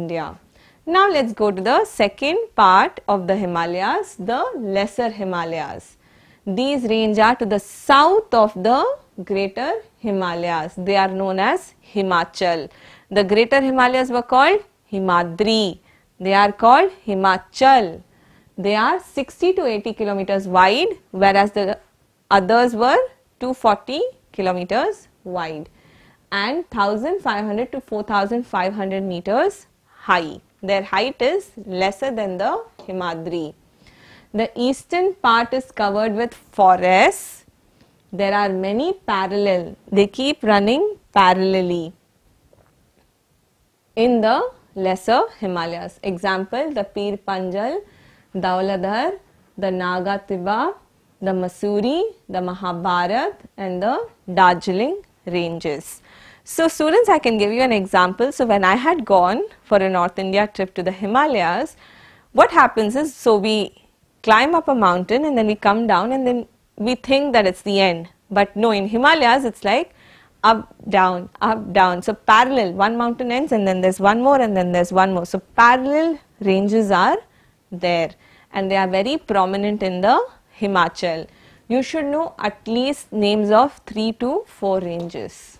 India. Now let's go to the second part of the Himalayas, the Lesser Himalayas. These range are to the south of the Greater Himalayas. They are known as Himachal. The Greater Himalayas were called Himadri. They are called Himachal. They are 60 to 80 kilometers wide, whereas the others were 240 kilometers wide and 1500 to 4500 meters high. Their height is lesser than the Himadri. The eastern part is covered with forests. There are many parallel. They keep running parallelly in the lesser Himalayas. Example, the Pir Panjal, Dauladhar, the Naga Tiba, the Masuri, the Mahabharat and the Darjeeling ranges. So students, I can give you an example. So when I had gone for a North India trip to the Himalayas, what happens is, so we climb up a mountain and then we come down and then we think that it's the end. But no, in Himalayas, it's like up, down, up, down. So parallel, one mountain ends and then there's one more and then there's one more. So parallel ranges are there and they are very prominent in the Himachal. You should know at least names of 3 to 4 ranges.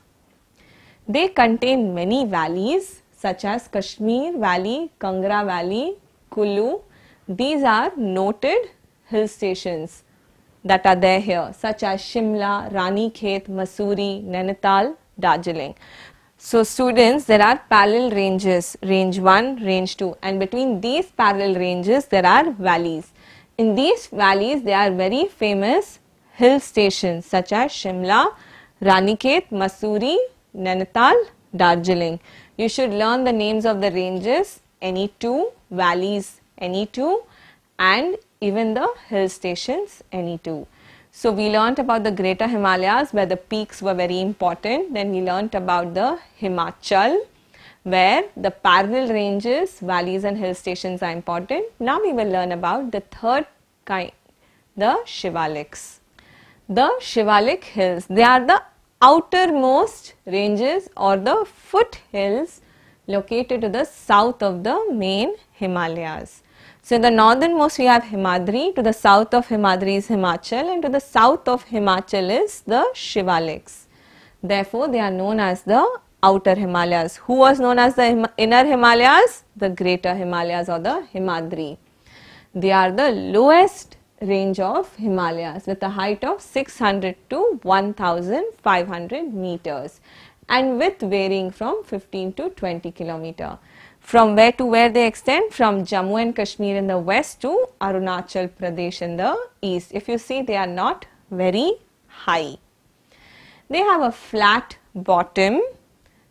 They contain many valleys such as Kashmir Valley, Kangra Valley, Kulu. These are noted hill stations that are there here such as Shimla, Rani Khet, Masuri, Nainital, Darjeeling. So students, there are parallel ranges, range 1, range 2 and between these parallel ranges there are valleys. In these valleys there are very famous hill stations such as Shimla, Raniket, Masuri, Nainital, Darjeeling. You should learn the names of the ranges, any two, valleys, any two and even the hill stations, any two. So we learnt about the greater Himalayas where the peaks were very important. Then we learnt about the Himachal where the parallel ranges, valleys and hill stations are important. Now we will learn about the third kind, the Shivaliks. The Shivalik hills, they are the outermost ranges or the foothills located to the south of the main Himalayas. So, the northernmost we have Himadri, to the south of Himadri is Himachal and to the south of Himachal is the Shivaliks. Therefore, they are known as the outer Himalayas. Who was known as the inner Himalayas? The greater Himalayas or the Himadri. They are the lowest range of Himalayas with a height of 600 to 1500 meters and width varying from 15 to 20 kilometer. From where to where they extend? From Jammu and Kashmir in the west to Arunachal Pradesh in the east. If you see they are not very high. They have a flat bottom,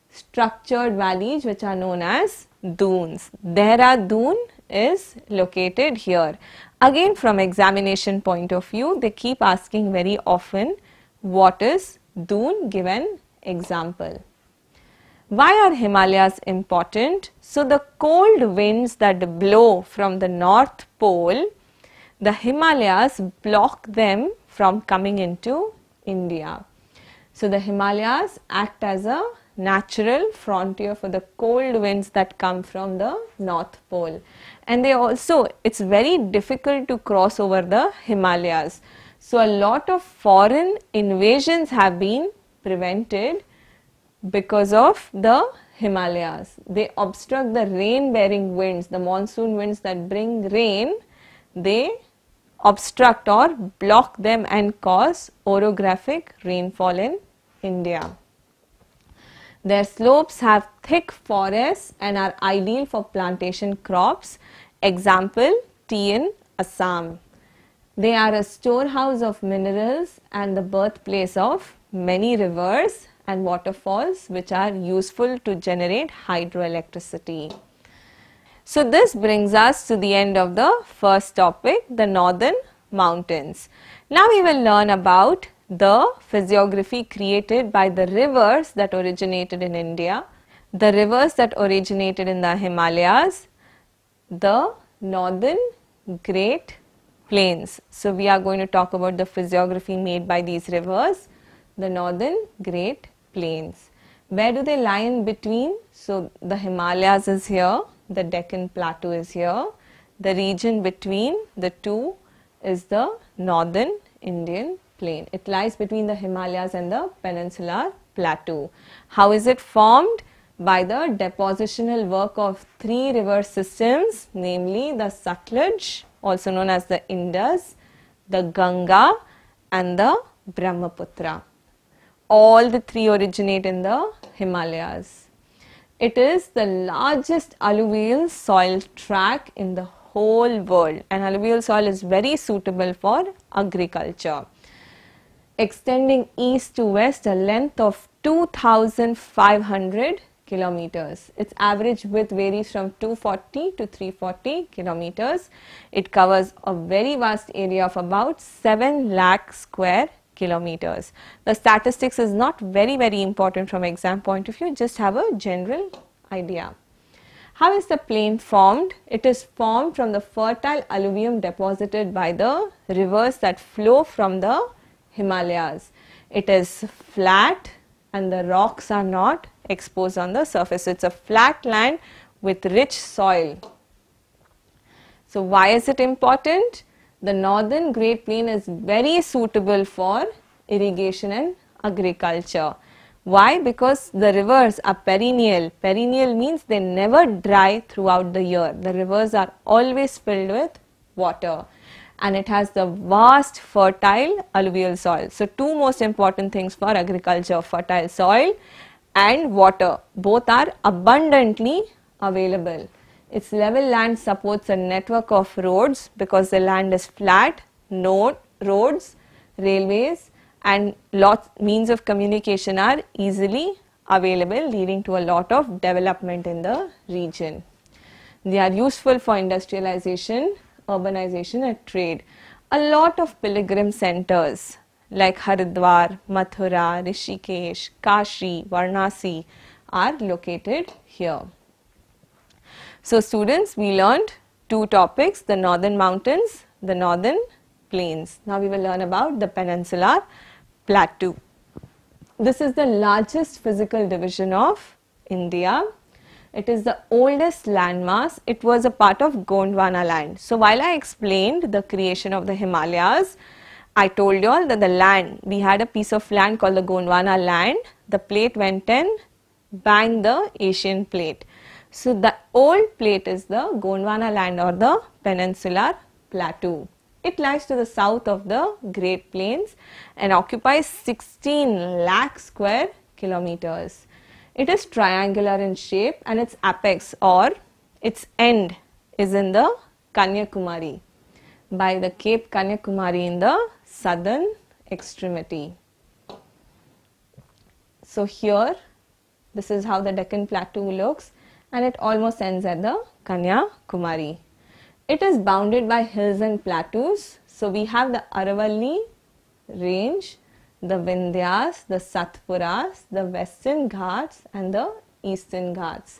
structured valleys which are known as dunes. Dehradun is located here. Again from examination point of view, they keep asking very often, what is Doon? Given example. Why are Himalayas important? So the cold winds that blow from the North Pole, the Himalayas block them from coming into India. So the Himalayas act as a natural frontier for the cold winds that come from the North Pole and they also it's very difficult to cross over the Himalayas. So a lot of foreign invasions have been prevented because of the Himalayas. They obstruct the rain bearing winds, the monsoon winds that bring rain, they obstruct or block them and cause orographic rainfall in India. Their slopes have thick forests and are ideal for plantation crops. Example, tea in Assam. They are a storehouse of minerals and the birthplace of many rivers and waterfalls which are useful to generate hydroelectricity. So this brings us to the end of the first topic, the northern mountains. Now we will learn about the physiography created by the rivers that originated in India, the rivers that originated in the Himalayas, the northern Great Plains. So, we are going to talk about the physiography made by these rivers, the northern Great Plains. Where do they lie in between? So, the Himalayas is here, the Deccan Plateau is here, the region between the two is the northern Indian plain. It lies between the Himalayas and the peninsular plateau. How is it formed? By the depositional work of three river systems, namely the Sutlej, also known as the Indus, the Ganga and the Brahmaputra. All the three originate in the Himalayas. It is the largest alluvial soil tract in the whole world and alluvial soil is very suitable for agriculture extending east to west a length of 2500 kilometers. Its average width varies from 240 to 340 kilometers. It covers a very vast area of about 7 lakh square kilometers. The statistics is not very very important from exam point of view, just have a general idea. How is the plain formed? It is formed from the fertile alluvium deposited by the rivers that flow from the Himalayas. It is flat and the rocks are not exposed on the surface. So it's a flat land with rich soil. So why is it important? The northern Great Plain is very suitable for irrigation and agriculture. Why? Because the rivers are perennial. Perennial means they never dry throughout the year. The rivers are always filled with water and it has the vast fertile alluvial soil. So two most important things for agriculture, fertile soil and water. Both are abundantly available. Its level land supports a network of roads because the land is flat, no roads, railways and lots means of communication are easily available leading to a lot of development in the region. They are useful for industrialization urbanization and trade. A lot of pilgrim centers like Haridwar, Mathura, Rishikesh, Kashi, Varanasi are located here. So students, we learned two topics, the northern mountains, the northern plains. Now we will learn about the peninsular plateau. This is the largest physical division of India it is the oldest landmass. It was a part of Gondwana land. So while I explained the creation of the Himalayas, I told you all that the land, we had a piece of land called the Gondwana land. The plate went in, bang the Asian plate. So the old plate is the Gondwana land or the peninsular plateau. It lies to the south of the Great Plains and occupies 16 lakh square kilometers. It is triangular in shape and its apex or its end is in the Kanyakumari by the Cape Kanyakumari in the southern extremity. So here this is how the Deccan Plateau looks and it almost ends at the Kanyakumari. It is bounded by hills and plateaus. So we have the Aravalli range the Vindhyas, the Satpuras, the Western Ghats, and the Eastern Ghats.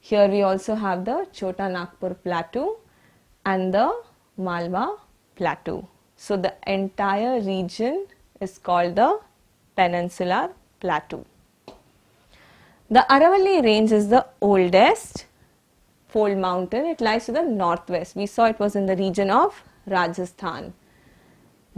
Here we also have the Chota Nagpur Plateau and the Malwa Plateau. So the entire region is called the Peninsular Plateau. The Aravalli Range is the oldest fold mountain. It lies to the northwest. We saw it was in the region of Rajasthan.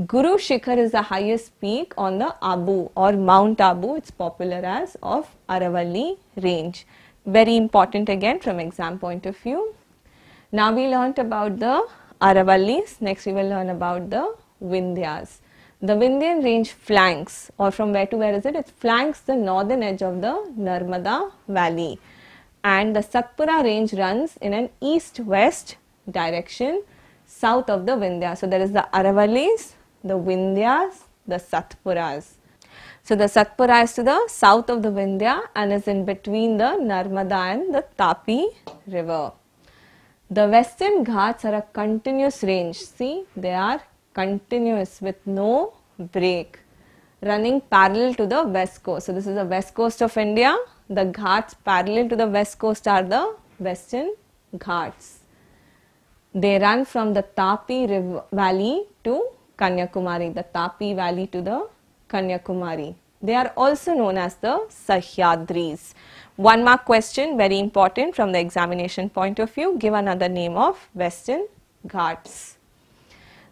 Guru Shikhar is the highest peak on the Abu or Mount Abu, it's popular as of Aravalli range. Very important again from exam point of view. Now we learnt about the Aravallis, next we will learn about the Vindhyas. The Vindhyan range flanks or from where to where is it? It flanks the northern edge of the Narmada valley and the Satpura range runs in an east-west direction south of the Vindhya. So there is the Aravallis, the Vindhyas, the Satpuras. So the Satpura is to the south of the Vindhya and is in between the Narmada and the Tapi river. The western Ghats are a continuous range. See, they are continuous with no break running parallel to the west coast. So this is the west coast of India. The Ghats parallel to the west coast are the western Ghats. They run from the Tapi river valley to Kanyakumari, the Tapi valley to the Kanyakumari. They are also known as the Sahyadris. One mark question, very important from the examination point of view, give another name of Western Ghats.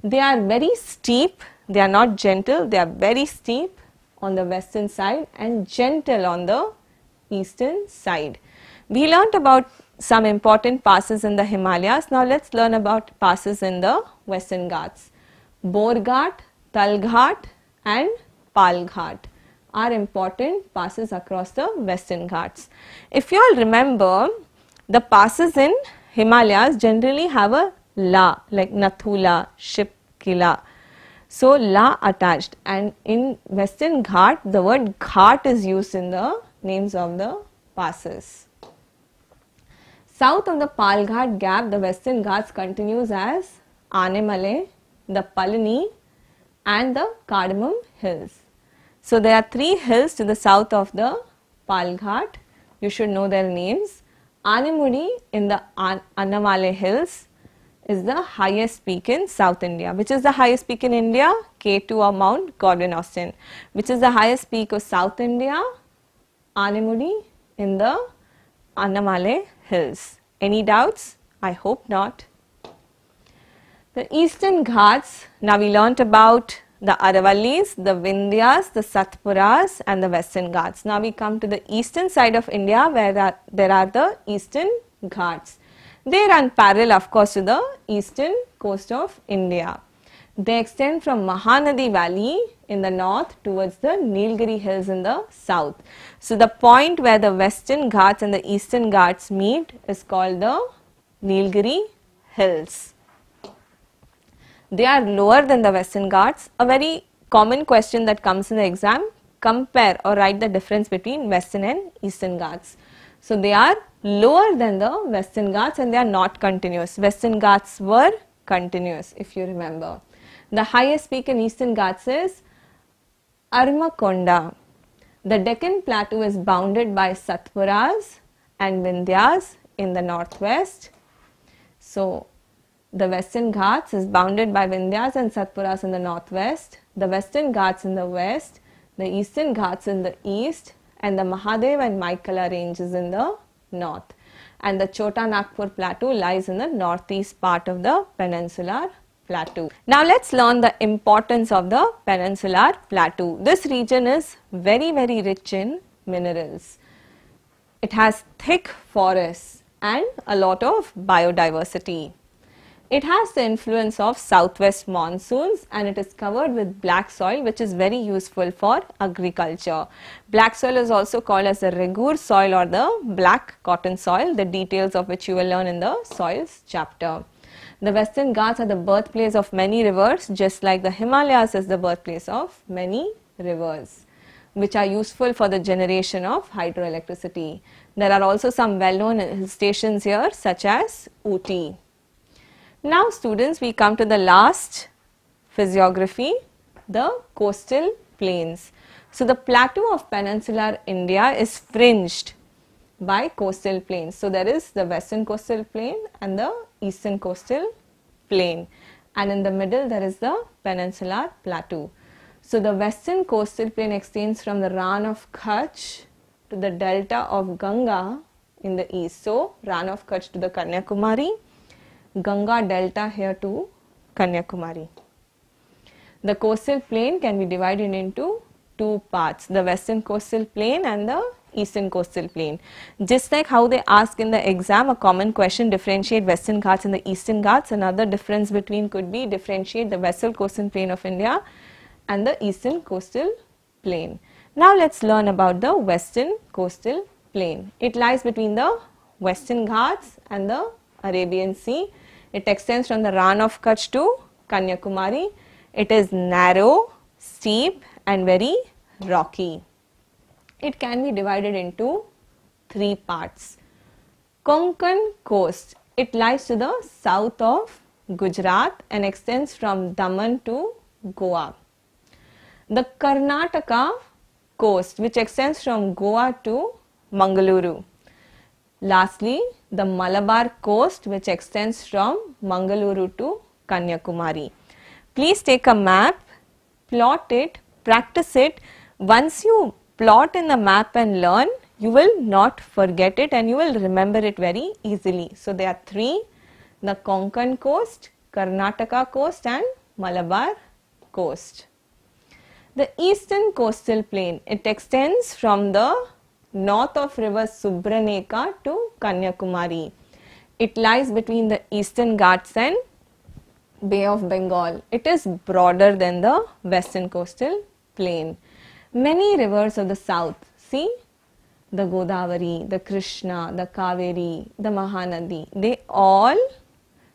They are very steep, they are not gentle, they are very steep on the western side and gentle on the eastern side. We learnt about some important passes in the Himalayas. Now let's learn about passes in the Western Ghats. Borghat, Talghat and Palghat are important passes across the western ghats. If you all remember, the passes in Himalayas generally have a la like Nathula, Shipkila. So la attached and in western ghat the word ghat is used in the names of the passes. South of the Palghat gap the western ghats continues as Anemale the Palani and the Cardamom hills. So there are three hills to the south of the Palghat. You should know their names. Anamudi in the An Annamalai hills is the highest peak in South India. Which is the highest peak in India? K2 or Mount Godwin Austen. Which is the highest peak of South India? Anamudi in the Annamalai hills. Any doubts? I hope not. The eastern Ghats, now we learnt about the Aravallis, the Vindhyas, the Satpuras and the western Ghats. Now we come to the eastern side of India where there are the eastern Ghats. They run parallel of course to the eastern coast of India. They extend from Mahanadi Valley in the north towards the Nilgiri Hills in the south. So the point where the western Ghats and the eastern Ghats meet is called the Nilgiri Hills. They are lower than the Western Ghats. A very common question that comes in the exam, compare or write the difference between Western and Eastern Ghats. So they are lower than the Western Ghats and they are not continuous. Western Ghats were continuous if you remember. The highest peak in Eastern Ghats is Armakonda. The Deccan Plateau is bounded by Satpuras and Vindhyas in the northwest. So the Western Ghats is bounded by Vindhyas and Satpuras in the northwest, the Western Ghats in the west, the Eastern Ghats in the east, and the Mahadev and Maikala ranges in the north. And the Chota Nagpur Plateau lies in the northeast part of the peninsular plateau. Now let's learn the importance of the peninsular plateau. This region is very very rich in minerals. It has thick forests and a lot of biodiversity. It has the influence of southwest monsoons and it is covered with black soil which is very useful for agriculture. Black soil is also called as the Regur soil or the black cotton soil, the details of which you will learn in the soils chapter. The Western Ghats are the birthplace of many rivers just like the Himalayas is the birthplace of many rivers which are useful for the generation of hydroelectricity. There are also some well known stations here such as Uti. Now students we come to the last physiography the coastal plains. So the plateau of peninsular India is fringed by coastal plains. So there is the western coastal plain and the eastern coastal plain and in the middle there is the peninsular plateau. So the western coastal plain extends from the Ran of Kutch to the delta of Ganga in the east. So Ran of Kutch to the Kanyakumari Ganga delta here to Kanyakumari. The coastal plain can be divided into two parts, the western coastal plain and the eastern coastal plain. Just like how they ask in the exam a common question differentiate western ghats and the eastern ghats, another difference between could be differentiate the western coastal plain of India and the eastern coastal plain. Now let's learn about the western coastal plain. It lies between the western ghats and the Arabian Sea. It extends from the Ran of Kutch to Kanyakumari. It is narrow, steep and very rocky. It can be divided into three parts. Konkan coast, it lies to the south of Gujarat and extends from Daman to Goa. The Karnataka coast which extends from Goa to Mangaluru. Lastly, the Malabar coast which extends from Mangaluru to Kanyakumari. Please take a map, plot it, practice it. Once you plot in the map and learn, you will not forget it and you will remember it very easily. So there are three, the Konkan coast, Karnataka coast and Malabar coast. The eastern coastal plain, it extends from the north of river Subraneka to Kanyakumari. It lies between the eastern Ghats and Bay of Bengal. It is broader than the western coastal plain. Many rivers of the south, see the Godavari, the Krishna, the Kaveri, the Mahanadi, they all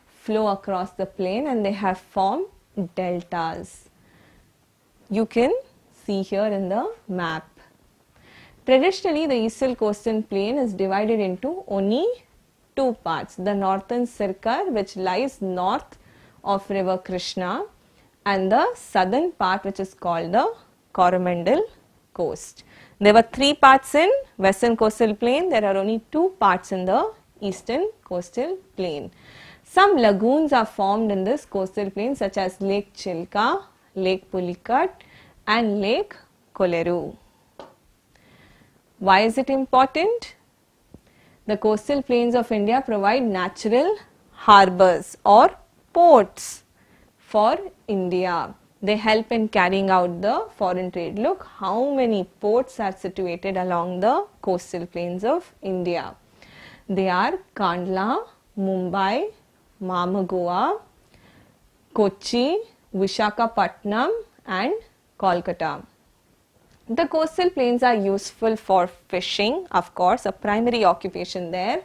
flow across the plain and they have formed deltas. You can see here in the map. Traditionally, the eastern coastal plain is divided into only two parts the northern Sirkar, which lies north of river Krishna, and the southern part, which is called the Coromandel coast. There were three parts in western coastal plain, there are only two parts in the eastern coastal plain. Some lagoons are formed in this coastal plain such as Lake Chilka, Lake Pulikat and Lake Koleru. Why is it important? The coastal plains of India provide natural harbors or ports for India. They help in carrying out the foreign trade. Look how many ports are situated along the coastal plains of India. They are Kandla, Mumbai, Mamagoa, Kochi, Vishakapatnam and Kolkata. The coastal plains are useful for fishing, of course, a primary occupation there,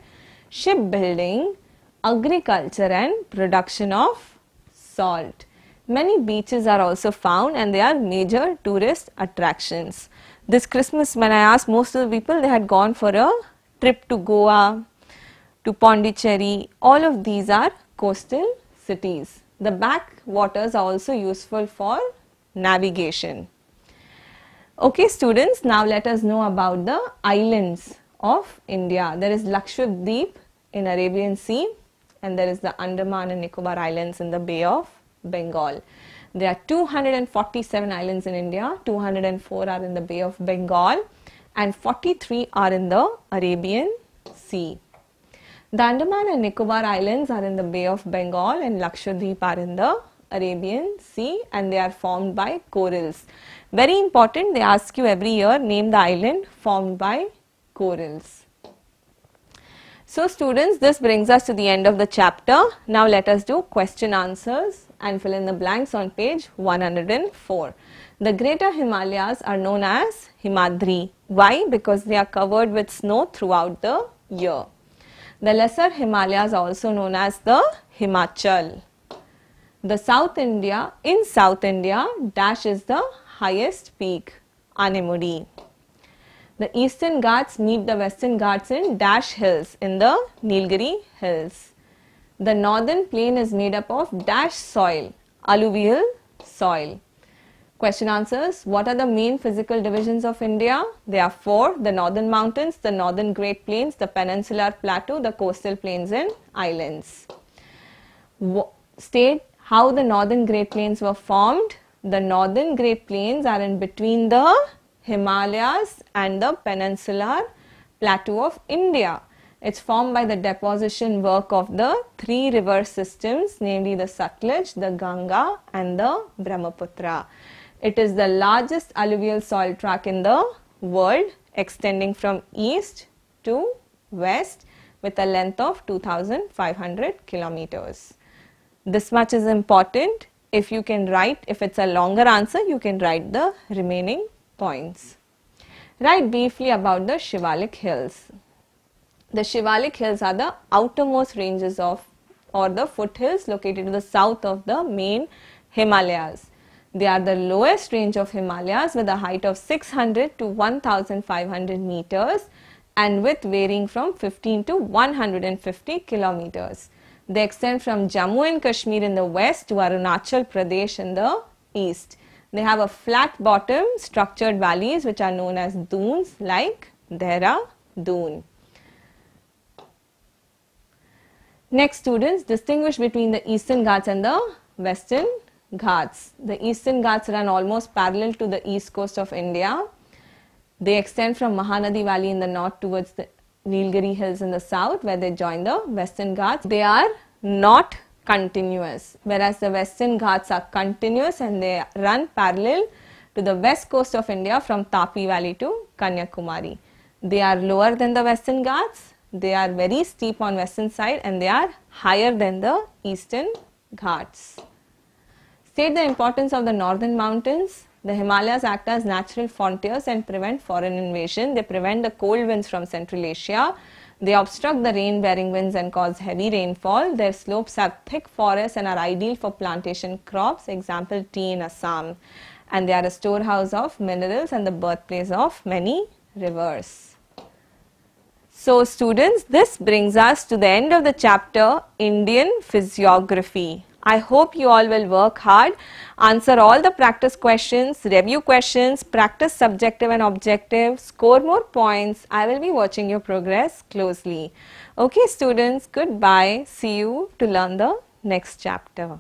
shipbuilding, agriculture and production of salt. Many beaches are also found and they are major tourist attractions. This Christmas when I asked most of the people they had gone for a trip to Goa, to Pondicherry, all of these are coastal cities. The backwaters are also useful for navigation. Okay students, now let us know about the islands of India. There is Lakshadweep in Arabian Sea and there is the Andaman and Nicobar Islands in the Bay of Bengal. There are 247 islands in India, 204 are in the Bay of Bengal and 43 are in the Arabian Sea. The Andaman and Nicobar Islands are in the Bay of Bengal and Lakshadweep are in the Arabian Sea and they are formed by corals. Very important, they ask you every year, name the island formed by corals. So students, this brings us to the end of the chapter. Now let us do question answers and fill in the blanks on page 104. The greater Himalayas are known as Himadri. Why? Because they are covered with snow throughout the year. The lesser Himalayas are also known as the Himachal. The South India, in South India, dash is the highest peak, Anemudi. The Eastern Ghats meet the Western Ghats in Dash Hills in the Nilgiri Hills. The northern plain is made up of dash soil, alluvial soil. Question answers What are the main physical divisions of India? There are four the northern mountains, the northern Great Plains, the peninsular plateau, the coastal plains, and islands. State how the northern Great Plains were formed, the northern Great Plains are in between the Himalayas and the peninsular plateau of India. It's formed by the deposition work of the three river systems, namely the Satluj, the Ganga and the Brahmaputra. It is the largest alluvial soil tract in the world, extending from east to west with a length of 2500 kilometers. This much is important if you can write, if it's a longer answer, you can write the remaining points. Write briefly about the Shivalik Hills. The Shivalik Hills are the outermost ranges of or the foothills located to the south of the main Himalayas. They are the lowest range of Himalayas with a height of 600 to 1500 meters and with varying from 15 to 150 kilometers. They extend from Jammu and Kashmir in the west to Arunachal Pradesh in the east. They have a flat bottom structured valleys which are known as dunes like Dune. Next students, distinguish between the Eastern Ghats and the Western Ghats. The Eastern Ghats run almost parallel to the east coast of India. They extend from Mahanadi Valley in the north towards the Nilgiri Hills in the south where they join the Western Ghats. They are not continuous whereas the Western Ghats are continuous and they run parallel to the west coast of India from Tapi Valley to Kanyakumari. They are lower than the Western Ghats, they are very steep on western side and they are higher than the eastern Ghats. State the importance of the northern mountains the Himalayas act as natural frontiers and prevent foreign invasion. They prevent the cold winds from Central Asia. They obstruct the rain bearing winds and cause heavy rainfall. Their slopes have thick forests and are ideal for plantation crops, example tea in Assam. And they are a storehouse of minerals and the birthplace of many rivers. So students, this brings us to the end of the chapter Indian Physiography. I hope you all will work hard, answer all the practice questions, review questions, practice subjective and objective, score more points. I will be watching your progress closely. Okay students, goodbye. See you to learn the next chapter.